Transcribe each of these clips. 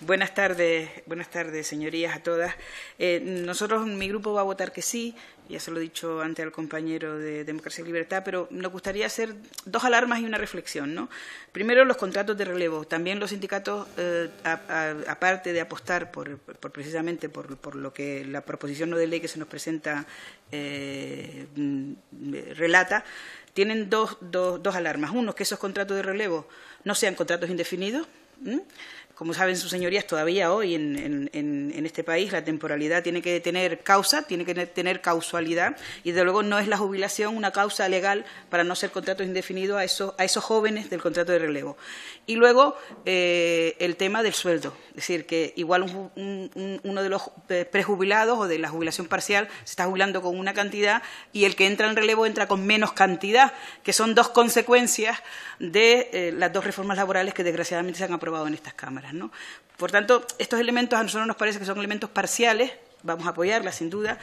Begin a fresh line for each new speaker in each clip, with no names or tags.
Buenas tardes, buenas tardes, señorías, a todas. Eh, nosotros, mi grupo va a votar que sí, ya se lo he dicho antes al compañero de Democracia y Libertad, pero nos gustaría hacer dos alarmas y una reflexión. ¿no? Primero, los contratos de relevo. También los sindicatos, eh, aparte de apostar por, precisamente por, lo que la proposición no de ley que se nos presenta eh, mm, relata, tienen dos, dos, dos alarmas. Uno, que esos contratos de relevo no sean contratos indefinidos ¿Mm? Como saben sus señorías, todavía hoy en, este país la temporalidad tiene que tener causa, tiene que tener causalidad y desde luego no es la jubilación una causa legal para no ser contrato indefinido a esos, jóvenes del contrato de relevo. Y luego eh, el tema del sueldo, es decir, que igual uno de los eh, prejubilados o de la jubilación parcial se está jubilando con una cantidad y el que entra en relevo entra con menos cantidad, que son dos consecuencias de eh, las dos reformas laborales que desgraciadamente se han aprobado en estas cámaras. ¿no? Por tanto, estos elementos a nosotros nos parece que son elementos parciales, vamos a apoyarlas sin duda,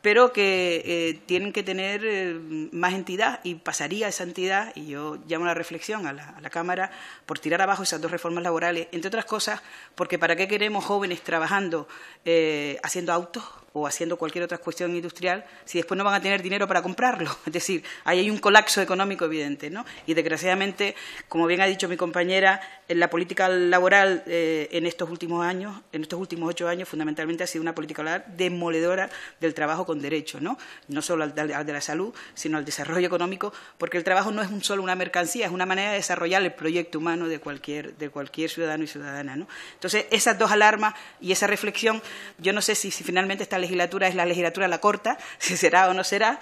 pero que eh, tienen que tener eh, más entidad y pasaría esa entidad, y yo llamo la reflexión a la, Cámara por tirar abajo esas dos reformas laborales, entre otras cosas, porque ¿para qué queremos jóvenes trabajando eh, haciendo autos? o haciendo cualquier otra cuestión industrial si después no van a tener dinero para comprarlo. Es decir, ahí hay un colapso económico evidente. ¿no? Y desgraciadamente, como bien ha dicho mi compañera, en la política laboral eh, en estos últimos años, en estos últimos ocho años, fundamentalmente ha sido una política laboral demoledora del trabajo con derechos, ¿no? no solo al, de la salud, sino al desarrollo económico, porque el trabajo no es solo una mercancía, es una manera de desarrollar el proyecto humano de cualquier, de cualquier ciudadano y ciudadana. ¿no? Entonces, esas dos alarmas y esa reflexión, yo no sé si, finalmente está la legislatura es la legislatura la corta, si será o no será,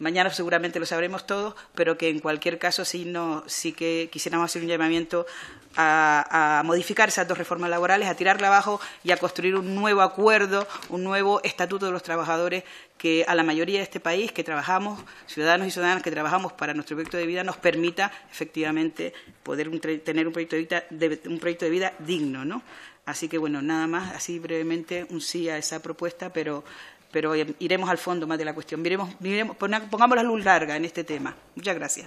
mañana seguramente lo sabremos todos, pero que en cualquier caso sí, no, que quisiéramos hacer un llamamiento a, modificar esas dos reformas laborales, a tirarla abajo y a construir un nuevo acuerdo, un nuevo estatuto de los trabajadores que a la mayoría de este país que trabajamos, ciudadanos y ciudadanas que trabajamos para nuestro proyecto de vida, nos permita efectivamente poder tener un proyecto de vida, un proyecto de vida digno. ¿no? Así que, bueno, nada más, así brevemente, un sí a esa propuesta, pero, pero iremos al fondo más de la cuestión. Miremos, pongamos la luz larga en este tema. Muchas gracias.